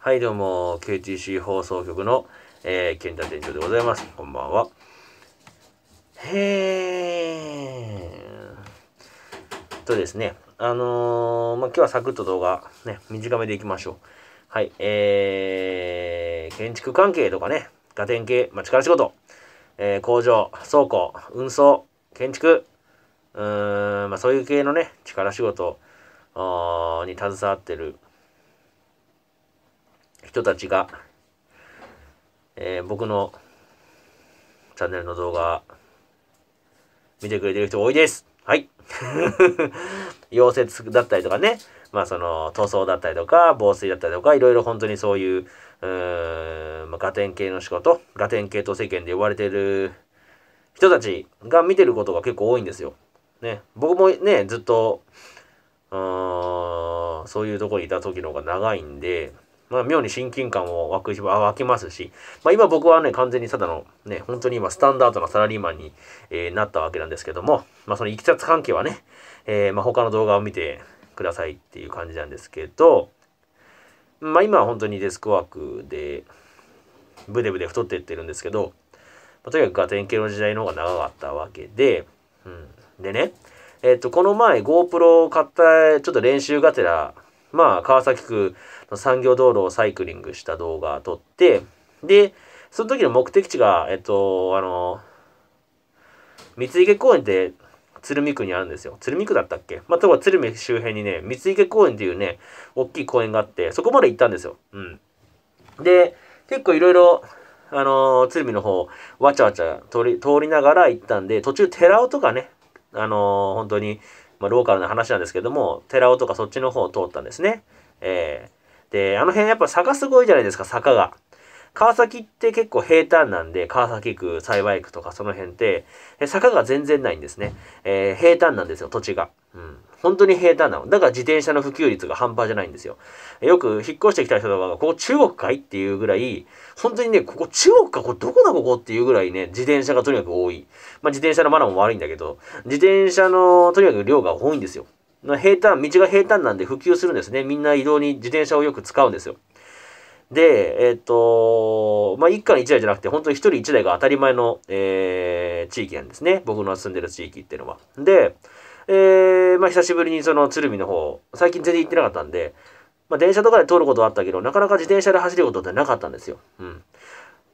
はい、どうも、KTC 放送局の、えー、健太店長でございます。こんばんは。へー。とですね、あのー、まあ、今日はサクッと動画、ね、短めでいきましょう。はい、えー、建築関係とかね、ガテン系、まあ、力仕事、えー、工場、倉庫、運送、建築、うーん、まあ、そういう系のね、力仕事に携わってる人たちが、えー、僕のチャンネルの動画、見てくれてる人多いです。はい。溶接だったりとかね、まあその塗装だったりとか、防水だったりとか、いろいろ本当にそういう、うん、まあ、ガテン系の仕事、ガテン系と世間で呼ばれてる人たちが見てることが結構多いんですよ。ね、僕もね、ずっと、うーん、そういうとこにいた時の方が長いんで、まあ、妙に親近感を湧くし、湧きますし、まあ、今僕はね、完全にただの、ね、本当に今、スタンダードなサラリーマンに、えー、なったわけなんですけども、まあ、そのいきさつ関係はね、えー、まあ、他の動画を見てくださいっていう感じなんですけど、まあ、今は本当にデスクワークで、ブデブデ太っていってるんですけど、まあ、とにかくガテン系の時代の方が長かったわけで、うん、でね、えっ、ー、と、この前 GoPro を買った、ちょっと練習がてら、まあ、川崎区、産業道路をサイクリングした動画を撮って、で、その時の目的地が、えっと、あの、三池公園って鶴見区にあるんですよ。鶴見区だったっけまあ、例えば鶴見周辺にね、三池公園っていうね、大きい公園があって、そこまで行ったんですよ。うん。で、結構いろいろ、あの鶴見の方、わちゃわちゃ通り、通りながら行ったんで、途中寺尾とかね、あの本当に、まあ、ローカルな話なんですけども、寺尾とかそっちの方を通ったんですね。えで、あの辺やっぱ坂すごいじゃないですか、坂が。川崎って結構平坦なんで、川崎区、幸区とかその辺って、坂が全然ないんですね。えー、平坦なんですよ、土地が。うん。本当に平坦なの。だから自転車の普及率が半端じゃないんですよ。よく引っ越してきた人とかが、ここ中国かいっていうぐらい、本当にね、ここ中国かこれどこだここっていうぐらいね、自転車がとにかく多い。まあ自転車のマナーも悪いんだけど、自転車のとにかく量が多いんですよ。平坦、道が平坦なんで普及するんですね。みんな移動に自転車をよく使うんですよ。で、えっ、ー、と、まあ、一家に一台じゃなくて、本当に一人一台が当たり前の、えー、地域なんですね。僕の住んでる地域っていうのは。で、えー、まあ、久しぶりにその鶴見の方、最近全然行ってなかったんで、まあ、電車とかで通ることはあったけど、なかなか自転車で走ることってなかったんですよ。うん。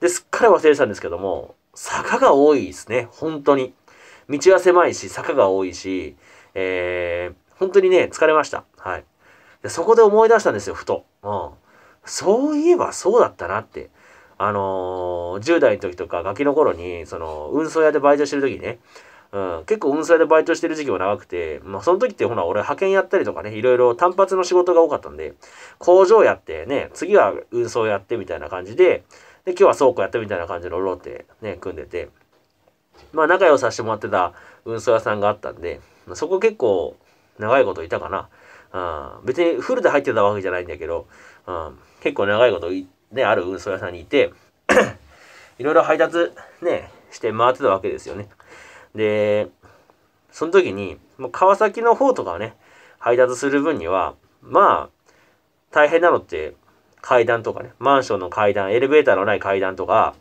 で、すっかり忘れてたんですけども、坂が多いですね。本当に。道は狭いし、坂が多いし、えー、本当にね、疲れました。はい。でそこで思い出したんですよ、ふと。うん。そういえばそうだったなって。あのー、10代の時とかガキの頃に、その、運送屋でバイトしてる時ね、うん、結構運送屋でバイトしてる時期も長くて、まあ、その時ってほら、俺派遣やったりとかね、いろいろ単発の仕事が多かったんで、工場やってね、次は運送やってみたいな感じで、で、今日は倉庫やってみたいな感じのローテね、組んでて、まあ仲良させてもらってた運送屋さんがあったんで、そこ結構長いこといたかな。うん、別にフルで入ってたわけじゃないんだけど、うん、結構長いことね、ある運送屋さんにいて いろいろ配達ね、して回ってたわけですよね。で、その時に、もう川崎の方とかね、配達する分には、まあ、大変なのって階段とかね、マンションの階段、エレベーターのない階段とか、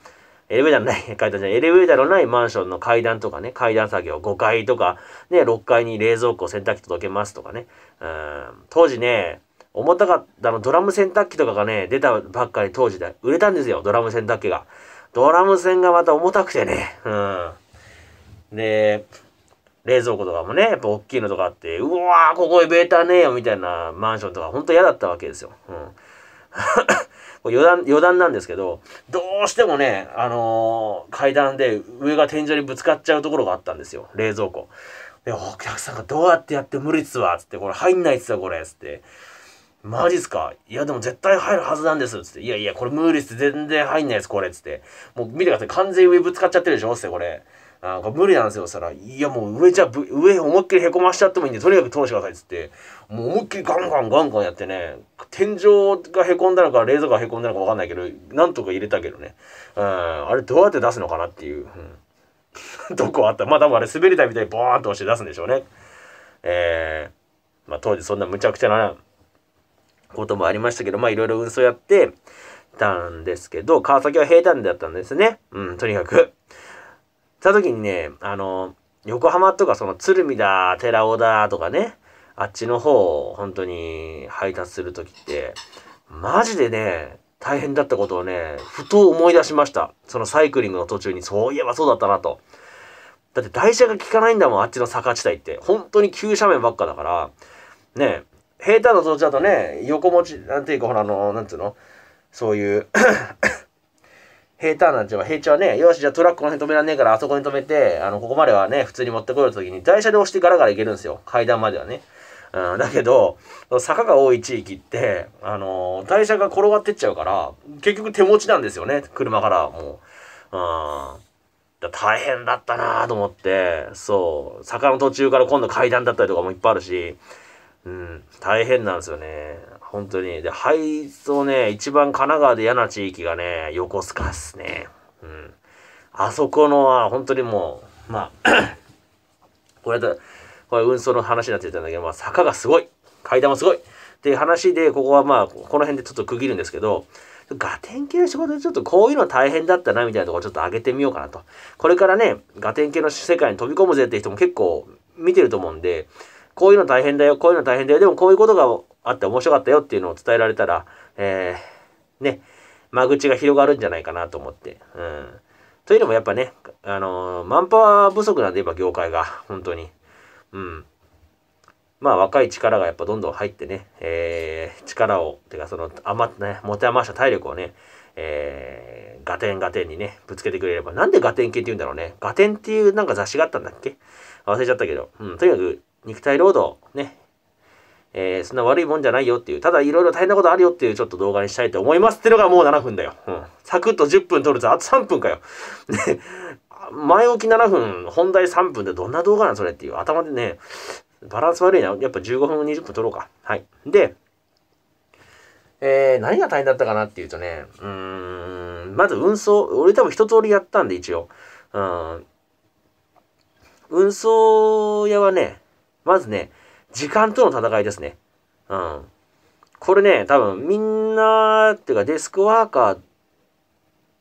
エレベーターのない、階段じゃない、エレベーターのないマンションの階段とかね、階段作業、5階とか、ね、6階に冷蔵庫、洗濯機届けますとかね。当時ね、重たかったの、ドラム洗濯機とかがね、出たばっかり当時で、売れたんですよ、ドラム洗濯機が。ドラム線がまた重たくてね、うん。で、冷蔵庫とかもね、やっぱ大きいのとかあって、うわここエベーターねえよ、みたいなマンションとか、ほんと嫌だったわけですよ。うん。これ余談、余談なんですけど、どうしてもね、あのー、階段で上が天井にぶつかっちゃうところがあったんですよ。冷蔵庫。で、お客さんがどうやってやって無理っすわ、つって、これ入んないっすよ、これ、つって。マジっすかいや、でも絶対入るはずなんです。つって。いやいや、これ無理っす。全然入んないっす、これ。つって。もう見てください。完全に上ぶつかっちゃってるでしょつって、これ。なんか無理なんですよ、そら。いや、もう上じゃ、上思いっきりへこましちゃってもいいんで、とにかく通してくださいっつって、もう思いっきりガンガンガンガンやってね、天井がへこんだのか、冷蔵庫がへこんだのかわかんないけど、なんとか入れたけどね。うん、あれどうやって出すのかなっていう。うん、こあった。まあ多分あれ滑り台みたいにボーンと押して出すんでしょうね。えー、まあ当時そんなむちゃくちゃなこともありましたけど、まあいろいろ運送やってたんですけど、川崎は平坦だったんですね。うん、とにかく。た時にね、あの、横浜とかその鶴見だ、寺尾だとかね、あっちの方を本当に配達する時って、マジでね、大変だったことをね、ふと思い出しました。そのサイクリングの途中に、そういえばそうだったなと。だって台車が効かないんだもん、あっちの坂地帯って。本当に急斜面ばっかだから、ね、平坦な土地だとね、横持ち、なんていうか、ほら、あの、なんていうのそういう平坦なんちゃう平地はね、よし、じゃあトラックこの辺止めらんねえから、あそこに止めて、あの、ここまではね、普通に持ってこようときに、台車で押してガラガラ行けるんですよ。階段まではね。うん、だけど、坂が多い地域って、あのー、台車が転がってっちゃうから、結局手持ちなんですよね、車からもう。うん。大変だったなと思ってそう坂の途中から今度階段だったりとかもいっぱいあるし、うん、大変なんですよね本当に。で、配送ね、一番神奈川で嫌な地域がね、横須賀っすね。うん。あそこのは、本当にもう、まあ これだ、これ運送の話になってたんだけど、まあ、坂がすごい階段もすごいっていう話で、ここはまあ、この辺でちょっと区切るんですけど、ガテン系の仕事でちょっとこういうの大変だったなみたいなところちょっと上げてみようかなと。これからね、ガテン系の世界に飛び込むぜって人も結構見てると思うんで、こういうの大変だよ、こういうの大変だよ、でもこういうことがあって面白かったよっていうのを伝えられたら、えー、ね、間口が広がるんじゃないかなと思って。うん。というのもやっぱね、あのー、マンパワー不足なんで、ば業界が、本当に。うん。まあ、若い力がやっぱどんどん入ってね、えー、力を、てか、その、余っね、持て余した体力をね、えー、ガテンガテンにね、ぶつけてくれれば、なんでガテン系って言うんだろうね。ガテンっていうなんか雑誌があったんだっけ忘れちゃったけど、うん、とにかく、肉体労働、ね、えー、そんな悪いもんじゃないよっていう、ただいろいろ大変なことあるよっていうちょっと動画にしたいと思いますってのがもう7分だよ。うん。サクッと10分撮るとあと3分かよ。前置き7分、本題3分でどんな動画なんそれっていう頭でね、バランス悪いな。やっぱ15分、20分撮ろうか。はい。で、えー、何が大変だったかなっていうとね、うーん、まず運送、俺多分一通りやったんで一応。うん。運送屋はね、まずね、時間との戦いですね。うん。これね、多分みんな、っていうかデスクワーカー、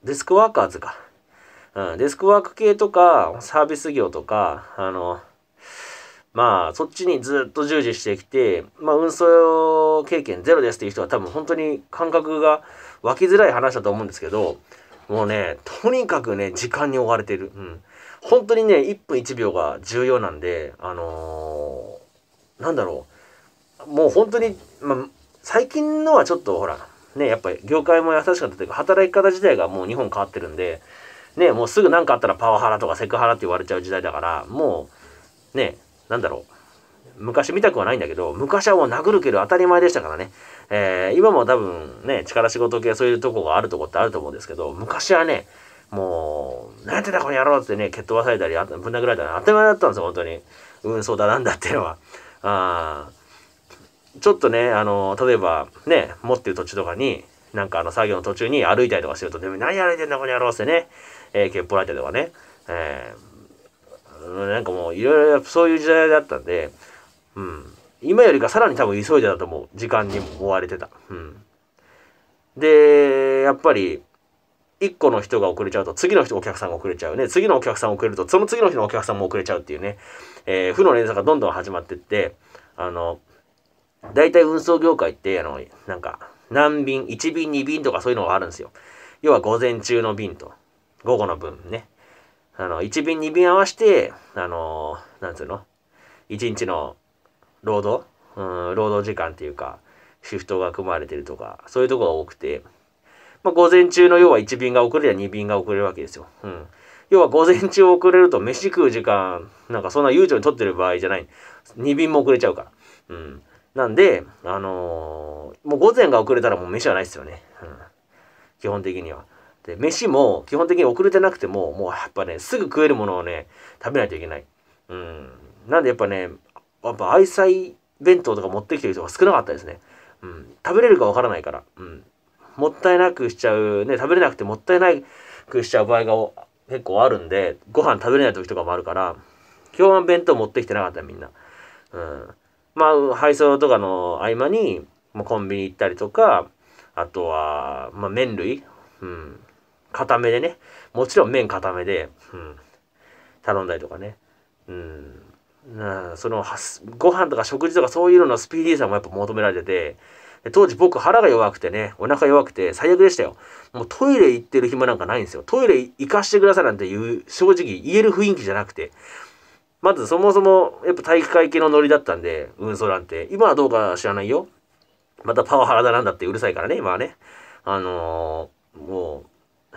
デスクワーカーズか。うん、デスクワーク系とか、サービス業とか、あの、まあ、そっちにずっと従事してきて、まあ、運送経験ゼロですっていう人は多分本当に感覚が湧きづらい話だと思うんですけど、もうね、とにかくね、時間に追われてる。うん。本当にね、1分1秒が重要なんで、あのなんだろうもう本当に、ま最近のはちょっとほらねやっぱり業界も優しかったというか働き方自体がもう日本変わってるんでねもうすぐ何かあったらパワハラとかセクハラって言われちゃう時代だからもうねなんだろう昔見たくはないんだけど、昔はもう殴るけど当たり前でしたからね。えー、今も多分ね、力仕事系そういうとこがあるとこってあると思うんですけど、昔はね、もう、なんてだこの野郎ってね、蹴っ飛ばされたり、ぶん殴られたり、当たり前だったんですよ、本当に。うん、そうだなんだっていうのは。あちょっとね、あの、例えばね、持ってる途中とかに、なんかあの作業の途中に歩いたりとかすると、ね、何歩いてんだこの野郎ってね、えー、ケッポラれタでとかね、えー、なんかもういろいろそういう時代だったんで、うん。今よりかさらに多分急いでたと思う。時間にも追われてた。うん。で、やっぱり、1個の人が遅れちゃうと次の人お客さんが遅れちゃうね次のお客さん遅れるとその次の人のお客さんも遅れちゃうっていうね、えー、負の連鎖がどんどん始まってってあの大体運送業界ってあのなんか何便1便2便とかそういうのがあるんですよ要は午前中の便と午後の分ねあの1便2便合わせてあのなんつうの1日の労働、うん、労働時間っていうかシフトが組まれてるとかそういうとこが多くてまあ、午前中の要は1便が遅れりゃ2便が遅れるわけですよ。うん。要は午前中遅れると飯食う時間、なんかそんな悠長に取ってる場合じゃない。2便も遅れちゃうから。うん。なんで、あのー、もう午前が遅れたらもう飯はないですよね。うん。基本的には。で、飯も基本的に遅れてなくても、もうやっぱね、すぐ食えるものをね、食べないといけない。うん。なんでやっぱね、やっぱ愛妻弁当とか持ってきてる人が少なかったですね。うん。食べれるかわからないから。うん。もったいなくしちゃうね食べれなくてもったいなくしちゃう場合が結構あるんでご飯食べれない時とかもあるから今日は弁当持ってきてなかったみんな。うん、まあ配送とかの合間に、まあ、コンビニ行ったりとかあとは、まあ、麺類、うん、固めでねもちろん麺固めで、うん、頼んだりとかね。うんなそのご飯とか食事とかそういうののスピーディーさもやっぱ求められてて当時僕腹が弱くてね、お腹弱くて最悪でしたよ。もうトイレ行ってる暇なんかないんですよ。トイレ行かしてくださいなんていう、正直言える雰囲気じゃなくて。まずそもそも、やっぱ体育会系のノリだったんで、運送なんて。今はどうか知らないよ。またパワハラだなんだってうるさいからね、今はね。あのー、もう、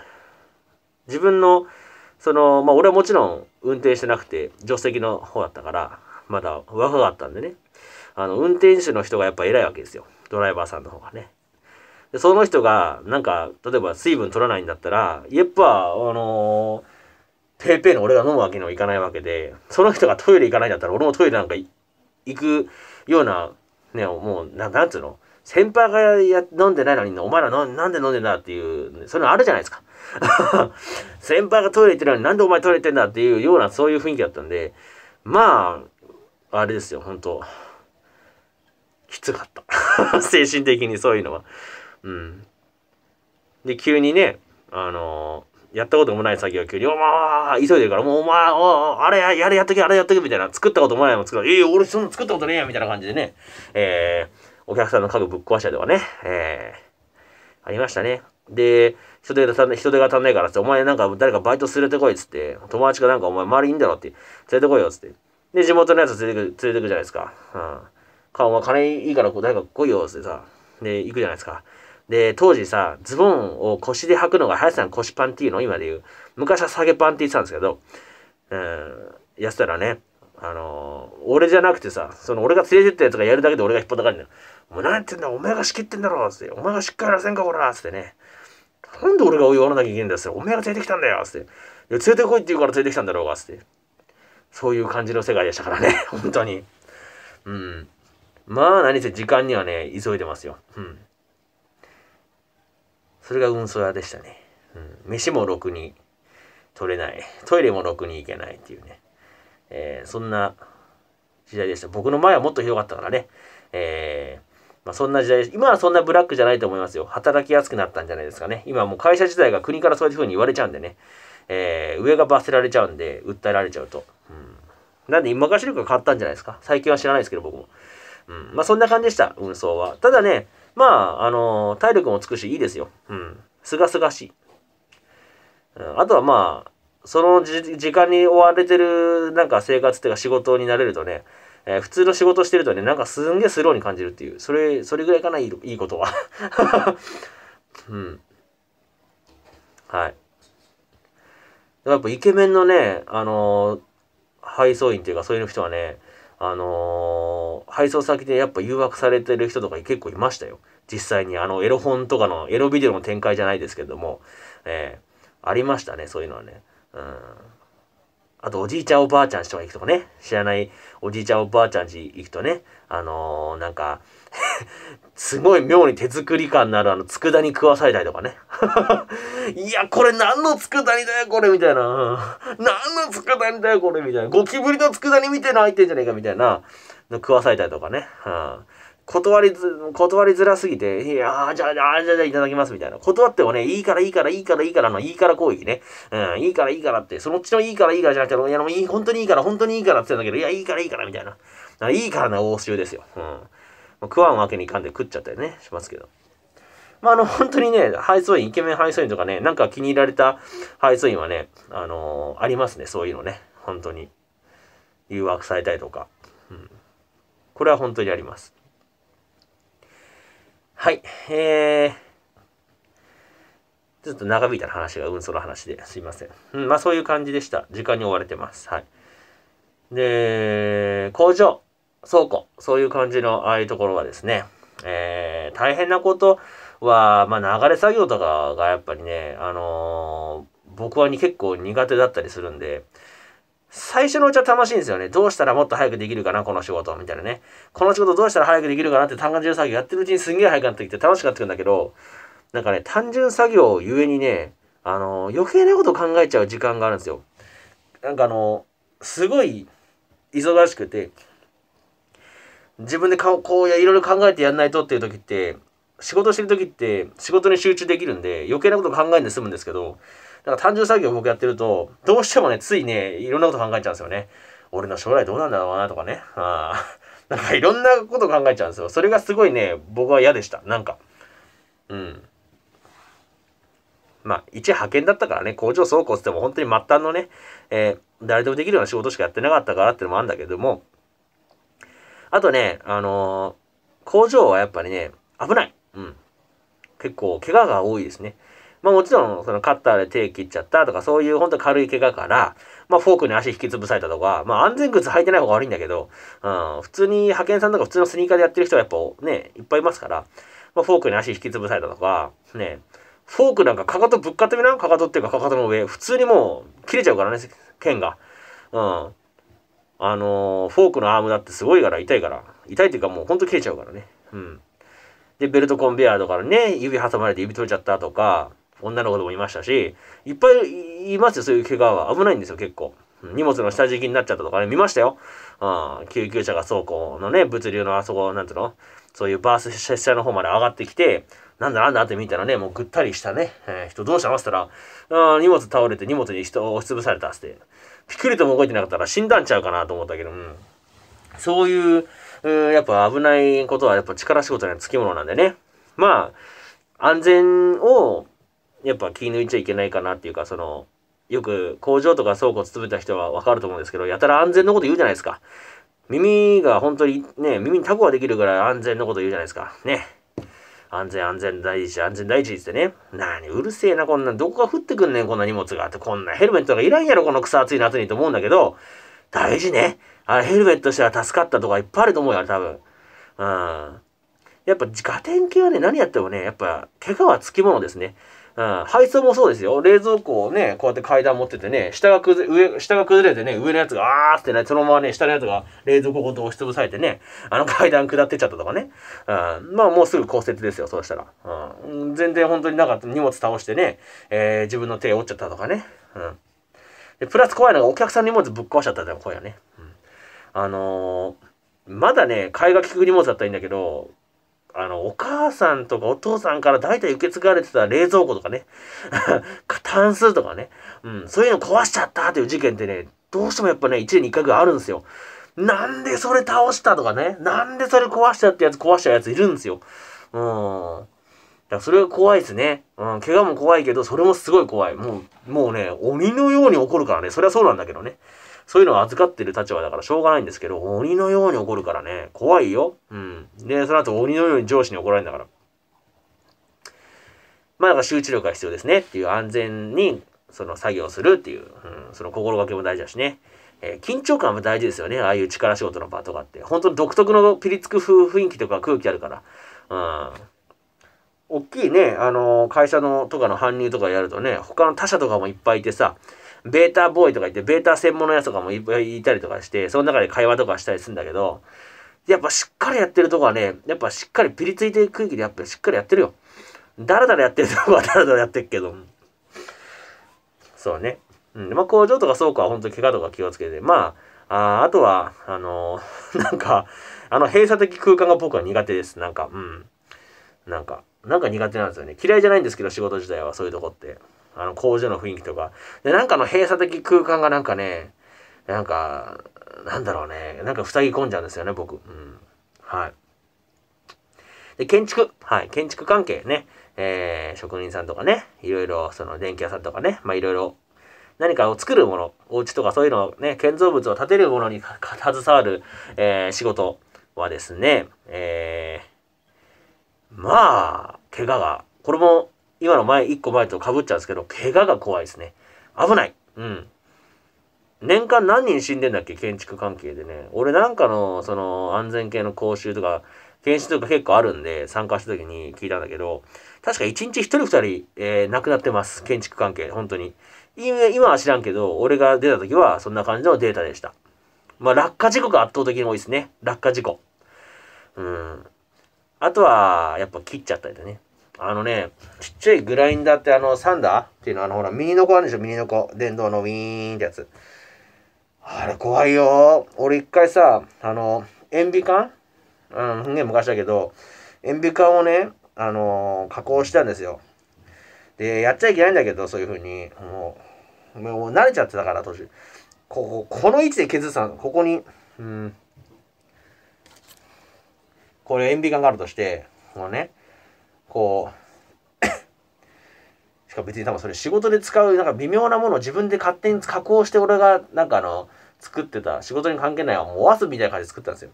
自分の、その、まあ俺はもちろん運転してなくて、助手席の方だったから、まだ若かったんでね。あの、運転手の人がやっぱ偉いわけですよ。ドライバーさんの方がね。でその人がなんか例えば水分取らないんだったらやっぱあのー、ペーペーの俺が飲むわけにもいかないわけでその人がトイレ行かないんだったら俺もトイレなんか行くようなねもうななんつうの先輩がや飲んでないのにお前らなんで飲んでんだっていうそういうのあるじゃないですか 先輩がトイレ行ってるのになんでお前トイレ行ってんだっていうようなそういう雰囲気だったんでまああれですよ本当きつかった 精神的にそういうのはうんで急にねあのー、やったこともない作業急に「お前急いでるからもうお前おあれやれやっとけあれやっとけ」みたいな作ったこともないも作る「えー、俺そんな作ったことねえや」みたいな感じでねえー、お客さんの家具ぶっ壊したりとかねえー、ありましたねで人手が足んない人手が足んないからって「お前なんか誰かバイト連れてこい」っつって友達かなんか「お前周りいいんだろ」って「連れてこいよ」っつってで地元のやつ連れてく連れてくじゃないですかうん顔は金いいから誰か来いよってさ、で、行くじゃないですか。で、当時さ、ズボンを腰で履くのが、林さん腰パンっていうの今で言う。昔は下げパンって言ってたんですけど、うん、やってたらね、あのー、俺じゃなくてさ、その俺が連れてったやつがやるだけで俺が引っ張ったかんねもうなんて言うんだ、お前が仕切ってんだろ、うって。お前がしっかりやらせんか、こら、つってね。なんで俺が終わなきゃいけないんだっって。お前が連れてきたんだよ、って。連れてこいって言うから連れてきたんだろうが、って。そういう感じの世界でしたからね、本当に。うん。まあ何せ時間にはね、急いでますよ。うん。それが運送屋でしたね。うん。飯もろくに取れない。トイレもろくに行けないっていうね。えー、そんな時代でした。僕の前はもっとひどかったからね。えー、まあ、そんな時代今はそんなブラックじゃないと思いますよ。働きやすくなったんじゃないですかね。今はもう会社自体が国からそういうふうに言われちゃうんでね。えー、上が罰せられちゃうんで、訴えられちゃうと。うん、なんで今昔力が変わったんじゃないですか。最近は知らないですけど、僕も。うん。まあ、そんな感じでした、運送は。ただね、まあ、あのー、体力もつくし、いいですよ。うん。すがすがしい。うん、あとはまあ、その時間に追われてる、なんか生活っていうか仕事になれるとね、えー、普通の仕事してるとね、なんかすんげえスローに感じるっていう。それ、それぐらいかな、いいいいことは。うん。はい。やっぱイケメンのね、あのー、配送員っていうかそういう人はね、あのー、配送先でやっぱ誘惑されてる人とか結構いましたよ。実際にあのエロ本とかのエロビデオの展開じゃないですけども、えー、ありましたね、そういうのはね。うん。あと、おじいちゃんおばあちゃんちとか行くとかね、知らないおじいちゃんおばあちゃんち行くとね、あのー、なんか、すごい妙に手作り感のあるあの、佃煮食わされたりとかね。いや、これ何の佃煮だよ、これみたいな。何の佃煮だよ、これみたいな。ゴキブリの佃煮みたいな入ってんじゃねえかみたいな。の食わされたりとかね。はあ断りず、断りづらすぎて、いやじゃあ、じゃあ、じゃあ、いただきます、みたいな。断ってもね、いいから、いいから、いいから、いいからの、いいから攻撃ね。うん、いいから、いいからって、そのうちのいいから、いいからじゃなくて、いや、もういい、本当にいいから、本当にいいからって言うんだけど、いや、いいから、いいから、みたいな。いいからな、応酬ですよ。うん。食わんわけにいかんで食っちゃったりね、しますけど。まあ、あの、本当にね、配送員、イケメン配送員とかね、なんか気に入られた配送員はね、あのー、ありますね、そういうのね。本当に。誘惑されたりとか。うん。これは本当にあります。はい。えー。ちょっと長引いた話がうん、その話ですいません、まあそういう感じでした。時間に追われてます。はい。で、工場。倉庫、そういう感じの、ああいうところはですね、えー、大変なことは、まあ、流れ作業とかがやっぱりね、あのー、僕はに結構苦手だったりするんで、最初のうちは楽しいんですよね。どうしたらもっと早くできるかな、この仕事、みたいなね。この仕事どうしたら早くできるかなって単純作業やってるうちにすんげえ早くなってきて楽しくなってくんだけど、なんかね、単純作業ゆえにね、あのー、余計なこと考えちゃう時間があるんですよ。なんかあのー、すごい忙しくて、自分でこういろいろ考えてやんないとっていう時って仕事してる時って仕事に集中できるんで余計なこと考えんで済むんですけどだから単純作業僕やってるとどうしてもねついねいろんなこと考えちゃうんですよね俺の将来どうなんだろうなとかねあ なんかいろんなこと考えちゃうんですよそれがすごいね僕は嫌でしたなんかうんまあ、一派遣だったからね、工場倉庫ってっても本当に末端のね、えー、誰でもできるような仕事しかやってなかったからっていうのもあるんだけども、あとね、あのー、工場はやっぱりね、危ない。うん。結構、怪我が多いですね。まあもちろん、そのカッターで手切っちゃったとか、そういう本当軽い怪我から、まあフォークに足引きつぶされたとか、まあ安全靴履いてない方が悪いんだけど、うん、普通に派遣さんとか普通のスニーカーでやってる人はやっぱね、いっぱいいますから、まあフォークに足引きつぶされたとか、ね、フォークなんかかかとぶっかってみなかかとっていうかかかとの上、普通にもう切れちゃうからね、剣が。うん。あのー、フォークのアームだってすごいから痛いから、痛いっていうかもうほんと切れちゃうからね。うん。で、ベルトコンベヤーとかね、指挟まれて指取れちゃったとか、女の子でもいましたし、いっぱいいますよ、そういう怪我は。危ないんですよ、結構。荷物の下敷きになっちゃったとかね、見ましたよ。うん、救急車が倉庫のね、物流のあそこ、なんていうのそういうバース列車の方まで上がってきて、なんだなんだって見たらね、もうぐったりしたね、えー、人どうしたのって言ったら、荷物倒れて荷物に人を押しつぶされたって。ピクリとも動いてなかったら死んだんちゃうかなと思ったけど、うん、そういう、うん、やっぱ危ないことはやっぱ力仕事にはつきものなんでね。まあ、安全をやっぱ気抜いちゃいけないかなっていうか、その、よく工場とか倉庫を勤めた人はわかると思うんですけど、やたら安全のこと言うじゃないですか。耳が本当にね、耳にタコができるぐらい安全のこと言うじゃないですか。ね。安全安全第一、安全第一ってね。なに、うるせえな、こんなどこが降ってくんねん、こんな荷物が。って、こんなヘルメットがいらんやろ、この草暑い夏にと思うんだけど、大事ね。あれ、ヘルメットしたら助かったとかいっぱいあると思うよ、あれ多分。うん。やっぱ、ガテン系はね、何やってもね、やっぱ、怪我はつきものですね。うん、配送もそうですよ。冷蔵庫をね、こうやって階段持っててね、下が崩れ、上、下が崩れてね、上のやつが、あーってね、そのままね、下のやつが冷蔵庫ごと押しつぶされてね、あの階段下ってっちゃったとかね。うん、まあもうすぐ骨折ですよ、そうしたら。うん、全然本当になんか荷物倒してね、えー、自分の手折っちゃったとかね。うん。で、プラス怖いのがお客さん荷物ぶっ壊しちゃったでも怖いね。うん、あのー、まだね、買いが利く荷物だったらいいんだけど、あの、お母さんとかお父さんから大体受け継がれてた冷蔵庫とかね、タンスとかね、うん、そういうの壊しちゃったという事件ってね、どうしてもやっぱね、1年に1回ぐらいあるんですよ。なんでそれ倒したとかね、なんでそれ壊しちゃったやつ壊したやついるんですよ。うん。だからそれが怖いですね。うん、怪我も怖いけど、それもすごい怖い。もう、もうね、鬼のように怒るからね、それはそうなんだけどね。そういうのを預かってる立場だからしょうがないんですけど、鬼のように怒るからね、怖いよ。うん。で、その後鬼のように上司に怒られるんだから。まあ、だから集中力が必要ですねっていう安全に、その作業するっていう、うん、その心がけも大事だしね。えー、緊張感も大事ですよね。ああいう力仕事の場とかって。本当に独特のピリつく雰囲気とか空気あるから。うん。大きいね、あのー、会社のとかの搬入とかやるとね、他の他社とかもいっぱいいてさ、ベータボーイとか言って、ベータ専門のやつとかもいっぱいいたりとかして、その中で会話とかしたりするんだけど、やっぱしっかりやってるとこはね、やっぱしっかりピリついてる空気でやっぱしっかりやってるよ。だらだらやってるとこはだらだらやってるけど。そうね。うん。まあ工場とか倉庫は本当に怪我とか気をつけて、まあ、ああとは、あのー、なんか、あの閉鎖的空間が僕は苦手です。なんか、うん。なんか、なんか苦手なんですよね。嫌いじゃないんですけど、仕事自体はそういうとこって。あの工場の雰囲気とか。で、なんかの閉鎖的空間がなんかね、なんか、なんだろうね、なんか塞ぎ込んじゃうんですよね、僕。うん。はい。で、建築。はい。建築関係ね。えー、職人さんとかね。いろいろ、その電気屋さんとかね。まあ、いろいろ。何かを作るもの。お家とかそういうのをね、建造物を建てるものに携わる、えー、仕事はですね、えー、まあ、怪我が。これも今の前、1個前とかぶっちゃうんですけど、怪我が怖いですね。危ない。うん。年間何人死んでんだっけ建築関係でね。俺なんかの、その、安全系の講習とか、研修とか結構あるんで、参加した時に聞いたんだけど、確か1日1人2人、えー、亡くなってます。建築関係、本当に。今は知らんけど、俺が出た時はそんな感じのデータでした。まあ、落下事故が圧倒的に多いですね。落下事故。うん。あとは、やっぱ切っちゃったりだね。あのね、ちっちゃいグラインダーってあの、サンダーっていうのあの、ほら、ミニノコあるでしょ、ミニノコ。電動のウィーンってやつ。あれ怖いよ。俺一回さ、あの、塩ビ管うん、すげえ昔だけど、塩ビ管をね、あのー、加工したんですよ。で、やっちゃいけないんだけど、そういうふうに。もう、もう慣れちゃってたから、時。ここ、この位置で削ったの、ここに、うん。これ塩ビ管があるとして、もうね、こう しかも別に多分それ仕事で使うなんか微妙なものを自分で勝手に加工して俺がなんかあの作ってた仕事に関係ないもうおわすみたいな感じで作ったんですよ。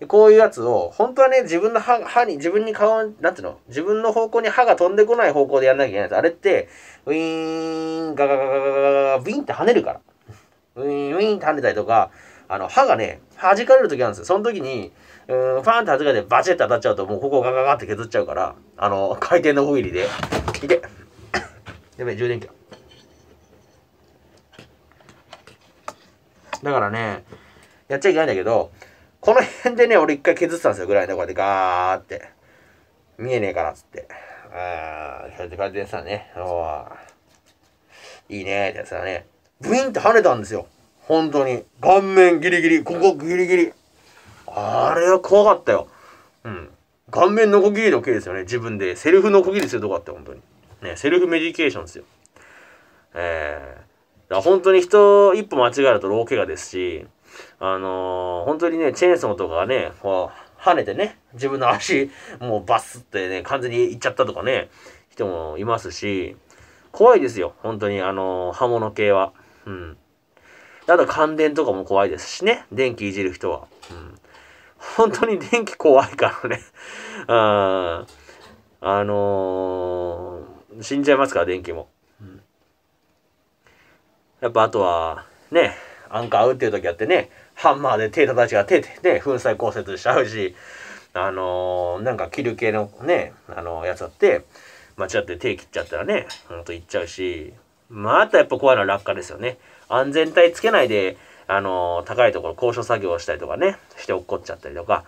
でこういうやつを本当はね自分の歯歯に自分に顔なんていうの自分の方向に歯が飛んでこない方向でやんなきゃいけないんです。あれってウィーンガガガガガガガウィーンって跳ねるから。ウィーンウィーンって跳ねたりとかあの歯がね弾かれる時あるんですよ。その時にうんファンって弾けてバチッて当たっちゃうともうここガガガって削っちゃうからあの回転の奥入りでいけ やべえ充電器だからねやっちゃいけないんだけどこの辺でね俺一回削ってたんですよぐらいでこうやってガーって見えねえからっつってああそうやって回転したねおいいねってやつだねブインって跳ねたんですよ本当に顔面ギリギリここギリギリあれは怖かったよ。うん。顔面のこぎりの刑ですよね。自分で。セルフこぎりでするとこかって、本当に。ね、セルフメディケーションですよ。えー、だ本当に人一歩間違えると老怪我ですし、あのー、本当にね、チェーンソーとかがね、こう、跳ねてね、自分の足、もうバスってね、完全に行っちゃったとかね、人もいますし、怖いですよ。本当に、あのー、刃物系は。うん。あと、感電とかも怖いですしね、電気いじる人は。うん。本当に電気怖いからねああのー、死んじゃいますから、電気も。うん、やっぱあとは、ね、アンカー打ってる時やってね、ハンマーで手叩きが手で、ね、粉砕骨折しちゃうし、あのー、なんか切る系のね、あのー、やつだって、間違って手切っちゃったらね、ほんといっちゃうし、またやっぱ怖いのは落下ですよね。安全帯つけないで、あの、高いところ高所作業をしたりとかね、して落っこっちゃったりとか、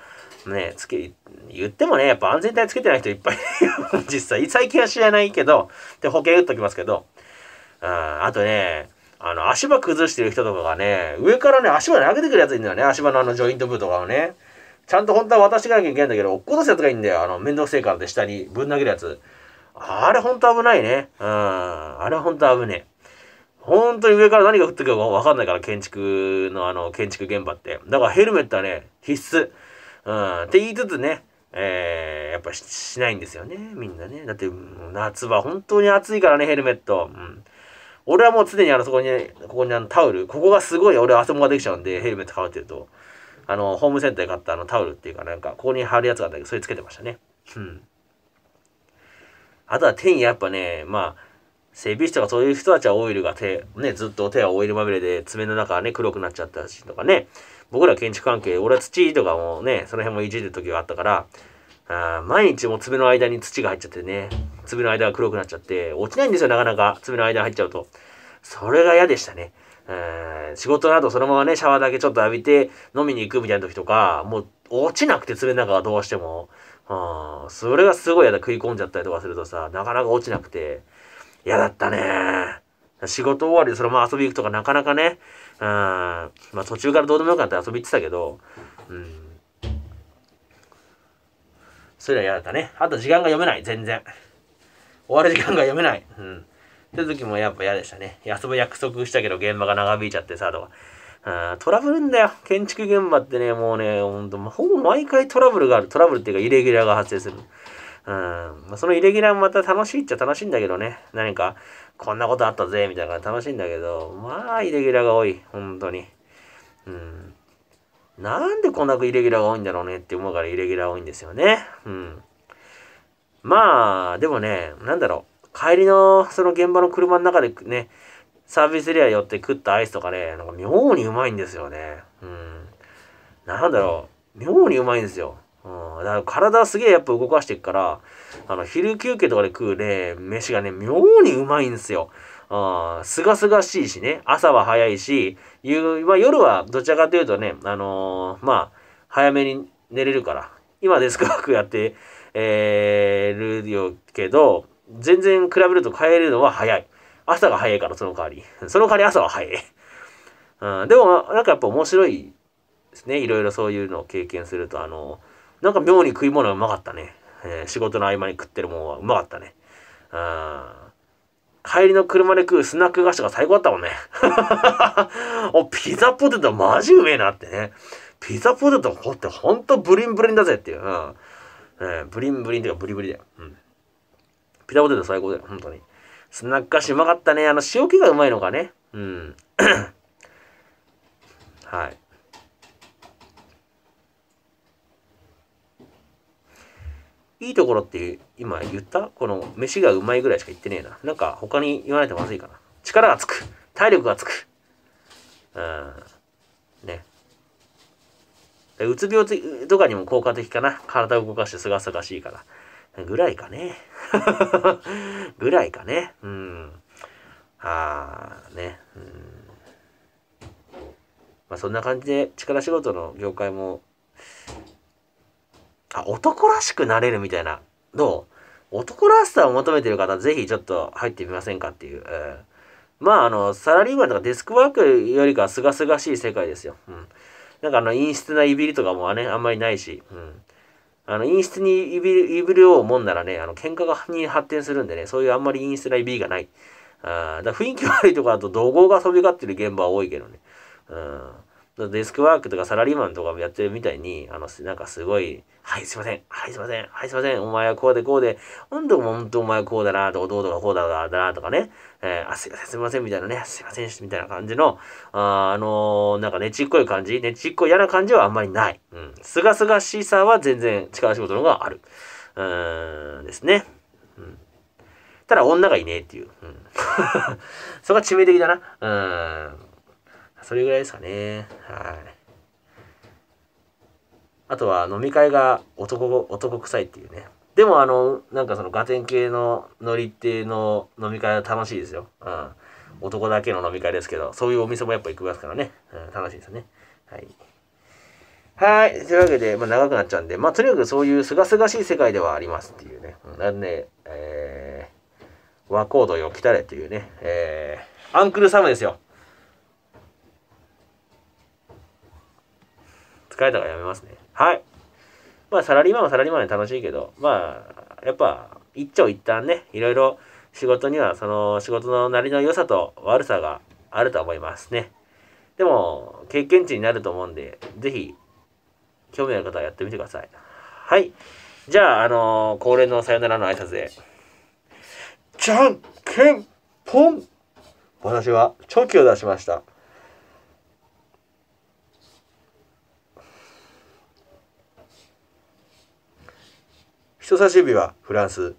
ね、つけ、言ってもね、やっぱ安全帯つけてない人いっぱい 実際、最近は知らないけど、で、保険打っときますけど、うん、あとね、あの、足場崩してる人とかがね、上からね、足場投げてくるやついるんだよね、足場のあのジョイント部とかをね。ちゃんと本当は渡していかなきゃいけないんだけど、落っことすやつがいいんだよ。あの、めんどくせえからで下にぶん投げるやつ。あれほんと危ないね。うん、あれほんと危ねえ。本当に上から何が降ってくるか分かんないから、建築の、あの、建築現場って。だからヘルメットはね、必須。うん、って言いつつね、えー、やっぱしないんですよね、みんなね。だって、夏場本当に暑いからね、ヘルメット。うん。俺はもう常にあの、そこに、ね、ここにあの、タオル。ここがすごい俺汗もができちゃうんで、ヘルメット買うってると。あの、ホームセンターで買ったあの、タオルっていうかなんか、ここに貼るやつがあったけど、それつけてましたね。うん。あとは手にやっぱね、まあ、整備士とかそういう人たちはオイルが手、ね、ずっと手はオイルまみれで爪の中はね、黒くなっちゃったしとかね。僕ら建築関係、俺は土とかもね、その辺もいじる時があったから、あ毎日も爪の間に土が入っちゃってね、爪の間が黒くなっちゃって、落ちないんですよ、なかなか。爪の間に入っちゃうと。それが嫌でしたね。仕事の後そのままね、シャワーだけちょっと浴びて飲みに行くみたいな時とか、もう落ちなくて爪の中がどうしても。それがすごい嫌だ。食い込んじゃったりとかするとさ、なかなか落ちなくて。嫌だったね。仕事終わりでそのまま遊び行くとかなかなかね、うん、まあ途中からどうでもよかったら遊び行ってたけど、うん。それは嫌だったね。あと時間が読めない、全然。終わる時間が読めない。うん。って時もやっぱ嫌でしたね。遊ぶ約束したけど現場が長引いちゃってさ、とか。トラブルんだよ。建築現場ってね、もうね、ほんと、ほぼ毎回トラブルがある。トラブルっていうか、イレギュラーが発生する。うん。まあ、そのイレギュラーもまた楽しいっちゃ楽しいんだけどね。何か、こんなことあったぜ、みたいな楽しいんだけど、まあ、イレギュラーが多い。本当に。うん。なんでこんなイレギュラーが多いんだろうねって思うからイレギュラー多いんですよね。うん。まあ、でもね、なんだろう。帰りの、その現場の車の中でね、サービスエリア寄って食ったアイスとかね、なんか妙にうまいんですよね。うん。なんだろう。妙にうまいんですよ。うん、だから体すげえやっぱ動かしていくから、あの、昼休憩とかで食うね、飯がね、妙にうまいんですよ。すがすがしいしね、朝は早いし、夕まあ、夜はどちらかというとね、あのー、まあ、早めに寝れるから、今デスクワークやって、えー、るよけど、全然比べると帰れるのは早い。朝が早いから、その代わり。その代わり朝は早い。うん、でも、なんかやっぱ面白いですね。いろいろそういうのを経験すると、あのーなんか妙に食い物うまかったね。えー、仕事の合間に食ってるもんはうまかったね。帰りの車で食うスナック菓子が最高だったもんね。お、ピザポテトマジうめえなってね。ピザポテトほってほんとブリンブリンだぜっていう。うん。えー、ブリンブリンっていうかブリブリだよ。うん。ピザポテト最高だよ、本当に。スナック菓子うまかったね。あの、塩気がうまいのかね。うん。はい。いいところって今言ったこの飯がうまいぐらいしか言ってねえな。なんか他に言わないとまずいかな。力がつく。体力がつく。うん。ね。うつ病とかにも効果的かな。体を動かしてすがすがしいから。ぐらいかね。ぐらいかね。うん。ああ、ね。うん。まあそんな感じで力仕事の業界もあ、男らしくなれるみたいな。どう男らしさを求めてる方、ぜひちょっと入ってみませんかっていう。えー、まあ、あの、サラリーマンとかデスクワークよりかはすがすがしい世界ですよ。うん。なんかあの、陰湿ないびりとかもね、あんまりないし。うん。あの、陰湿にいびる、いびるようもんならね、あの、喧嘩がに発展するんでね、そういうあんまり陰湿ないびりがない。あだ雰囲気悪いとこだと怒号が飛び交ってる現場は多いけどね。うん。デスクワークとかサラリーマンとかもやってるみたいに、あの、なんかすごい、はい、すいません、はい、すいません、はい、すいません、お前はこうでこうで、本当、本当お前はこうだな、とか、どうとかこうだな、だなとかね、えー、あ、すいません、すいません、みたいなね、すいません、みたいな感じの、あ、あのー、なんかねちっこい感じ、ねちっこい嫌な感じはあんまりない。うん。すがすがしさは全然力仕事の方がある。うーん、ですね。うん。ただ、女がいねえっていう。うん。そこは致命的だな。うん。それぐらいですかね。はい。あとは飲み会が男、男臭いっていうね。でもあの、なんかそのガテン系のノリっての飲み会は楽しいですよ。うん。男だけの飲み会ですけど、そういうお店もやっぱ行きますからね。うん、楽しいですね。はい。はい。というわけで、まあ、長くなっちゃうんで、まあ、とにかくそういうすがすがしい世界ではありますっていうね。なんで、えー、和光度よ来たれっていうね、えー、アンクルサムですよ。疲れたからやめますね。はい。まあ、サラリーマンはサラリーマンで楽しいけど、まあ、やっぱ、一長一短ね、いろいろ仕事には、その仕事のなりの良さと悪さがあると思いますね。でも、経験値になると思うんで、ぜひ、興味ある方はやってみてください。はい。じゃあ、あのー、恒例のさよならの挨拶で。じゃんけんぽん私はチョキを出しました。人差し指はフランス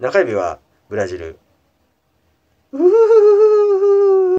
中指はブラジルうふふふふ